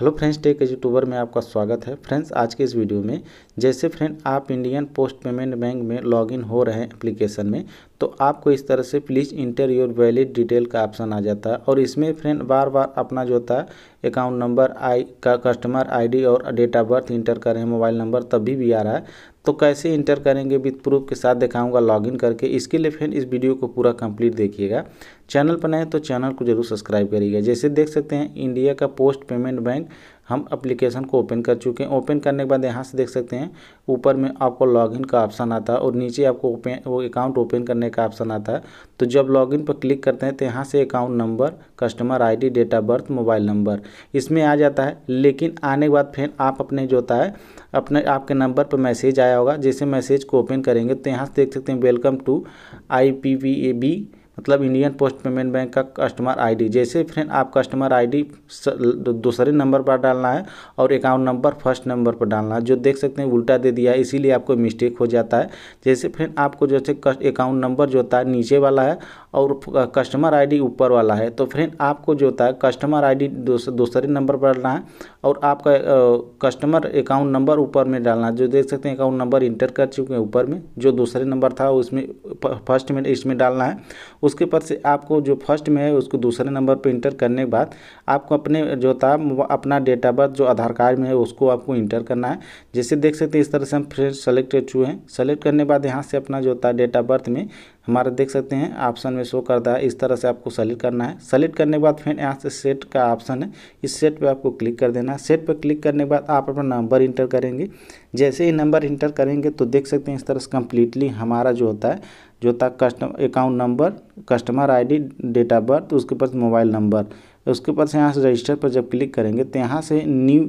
hello friends tech YouTuber में आपका स्वागत है फ्रेंड्स आज के इस वीडियो में जैसे फ्रेंड आप इंडियन पोस्ट पेमेंट बैंक में लॉगिन हो रहे हैं एप्लीकेशन में तो आपको इस तरह से please enter your valid detail का ऑप्शन आ जाता है और इसमें फ्रेंड बार बार अपना जो होता है अकाउंट नंबर आई का कस्टमर आई और डेट ऑफ बर्थ इंटर करें मोबाइल नंबर तभी भी आ रहा है तो कैसे इंटर करेंगे विथ प्रूफ के साथ दिखाऊंगा लॉगिन करके इसके लिए फ्रेंड इस वीडियो को पूरा कंप्लीट देखिएगा चैनल पर नए तो चैनल को जरूर सब्सक्राइब करिएगा जैसे देख सकते हैं इंडिया का पोस्ट पेमेंट बैंक हम एप्लीकेशन को ओपन कर चुके हैं ओपन करने के बाद यहाँ से देख सकते हैं ऊपर में आपको लॉगिन का ऑप्शन आता है और नीचे आपको ओपन वो अकाउंट ओपन करने का ऑप्शन आता है तो जब लॉगिन पर क्लिक करते हैं तो यहाँ से account number customer ID date of birth mobile number इसमें आ जाता है लेकिन आने के बाद फिर आप अपने जो होता है अपने आपके नंबर पर मैसेज आया होगा जैसे मैसेज को ओपन करेंगे तो यहाँ से देख सकते हैं welcome to I P V A B मतलब इंडियन पोस्ट पेमेंट बैंक का कस्टमर आईडी जैसे फ्रेंड आप कस्टमर आईडी दूसरे नंबर पर डालना है और अकाउंट नंबर फर्स्ट नंबर पर डालना है जो देख सकते हैं उल्टा दे दिया है इसीलिए आपको मिस्टेक हो जाता है जैसे फ्रेंड आपको जैसे अकाउंट नंबर जो होता है नीचे वाला है और कस्टमर आई ऊपर वाला है तो फ्रेंड आपको जो होता है कस्टमर डी दूसरे नंबर पर डालना है और आपका कस्टमर अकाउंट नंबर ऊपर में डालना है जो देख सकते हैं अकाउंट नंबर इंटर कर चुके हैं ऊपर में जो दूसरे नंबर था उसमें फर्स्ट में इसमें डालना है उसके पर से आपको जो फर्स्ट में है उसको दूसरे नंबर पर इंटर करने के बाद आपको अपने जो था अपना डेट ऑफ बर्थ जो आधार कार्ड में है उसको आपको इंटर करना है जैसे देख सकते हैं इस तरह से हम फ्रेंड सेलेक्ट हुए हैं सेलेक्ट करने बाद यहाँ से अपना जो था डेट ऑफ बर्थ में हमारा देख सकते हैं ऑप्शन में शो करता है इस तरह से आपको सेलेक्ट करना है सेलेक्ट करने के बाद फिर यहाँ से सेट का ऑप्शन है इस सेट पे आपको क्लिक कर देना है सेट पे क्लिक करने के बाद आप अपना नंबर इंटर करेंगे जैसे ही नंबर इंटर करेंगे तो देख सकते हैं इस तरह से कम्प्लीटली हमारा जो होता है जो होता है custom account number customer D date of birth उसके पास मोबाइल नंबर उसके पास यहाँ से रजिस्टर पर जब क्लिक करेंगे तो यहाँ से न्यू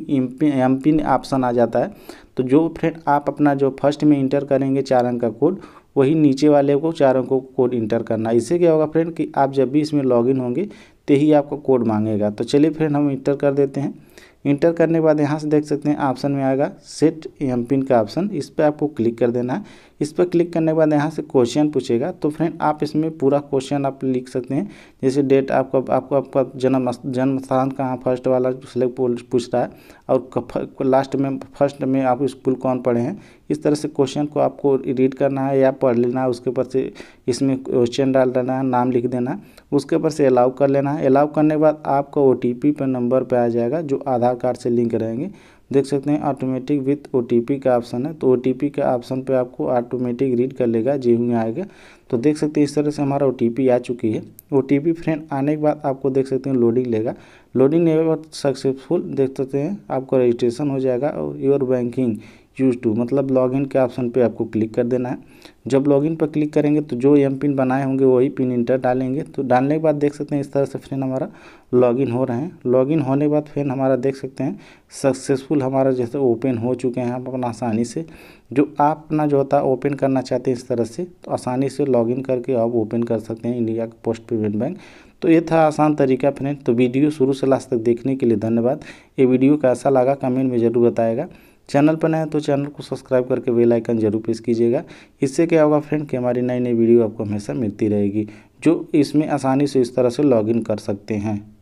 एम पिन ऑप्शन आ जाता है तो जो फ्रेंड आप अपना जो फर्स्ट में इंटर करेंगे चार अंक का कोड वही नीचे वाले को चार अंक को कोड इंटर करना इससे क्या होगा फ्रेंड कि आप जब भी इसमें लॉगिन होंगे तो ही आपको कोड मांगेगा तो चलिए फ्रेंड हम इंटर कर देते हैं इंटर करने के बाद यहाँ से देख सकते हैं ऑप्शन में आएगा सेट एम पिन का ऑप्शन इस पर आपको क्लिक कर देना है इस पर क्लिक करने के बाद यहाँ से क्वेश्चन पूछेगा तो फ्रेंड आप इसमें पूरा क्वेश्चन आप लिख सकते हैं जैसे डेट आपका आपको आपका जन्म जन्म स्थान कहाँ फर्स्ट वाला सिलेक्ट पूछ रहा है और लास्ट में फर्स्ट में आप स्कूल कौन पढ़े हैं इस तरह से क्वेश्चन को आपको रीड करना है या पढ़ लेना है उसके ऊपर से इसमें क्वेश्चन डाल देना है नाम लिख देना है उसके ऊपर से अलाउ कर लेना है अलाउ करने के बाद आपका ओ टी पी पर नंबर पर आ जाएगा जो आधार आधार कार्ड से लिंक रहेंगे देख सकते हैं ऑटोमेटिक विथ ओ का ऑप्शन है तो ओ का ऑप्शन पे आपको ऑटोमेटिक रीड कर लेगा जी हुए आएगा तो देख सकते हैं इस तरह से हमारा ओ आ चुकी है ओ फ्रेंड आने के बाद आपको देख सकते हैं लोडिंग लेगा लोडिंग लेने के बाद सक्सेसफुल देख सकते हैं आपका रजिस्ट्रेशन हो जाएगा और योर बैंकिंग यूज टू मतलब लॉगिन के ऑप्शन पे आपको क्लिक कर देना है जब लॉगिन पर क्लिक करेंगे तो जो एम पिन बनाए होंगे वही पिन इंटर डालेंगे तो डालने के बाद देख सकते हैं इस तरह से फ्रेंड हमारा लॉगिन हो रहे हैं लॉगिन होने के बाद फ्रेंड हमारा देख सकते हैं सक्सेसफुल हमारा जैसे ओपन हो चुके हैं आप अपना आसानी से जो आप अपना जो होता है ओपन करना चाहते हैं इस तरह से तो आसानी से लॉग इन करके आप ओपन कर सकते हैं इंडिया का पोस्ट पेमेंट बैंक तो ये था आसान तरीका फ्रेंड तो वीडियो शुरू से लास्ट तक देखने के लिए धन्यवाद ये वीडियो कैसा लगा कमेंट में ज़रूर बताएगा चैनल पर नए तो चैनल को सब्सक्राइब करके बेल आइकन जरूर प्रेस कीजिएगा इससे क्या होगा फ्रेंड कि हमारी नई नई वीडियो आपको हमेशा मिलती रहेगी जो इसमें आसानी से इस तरह से लॉगिन कर सकते हैं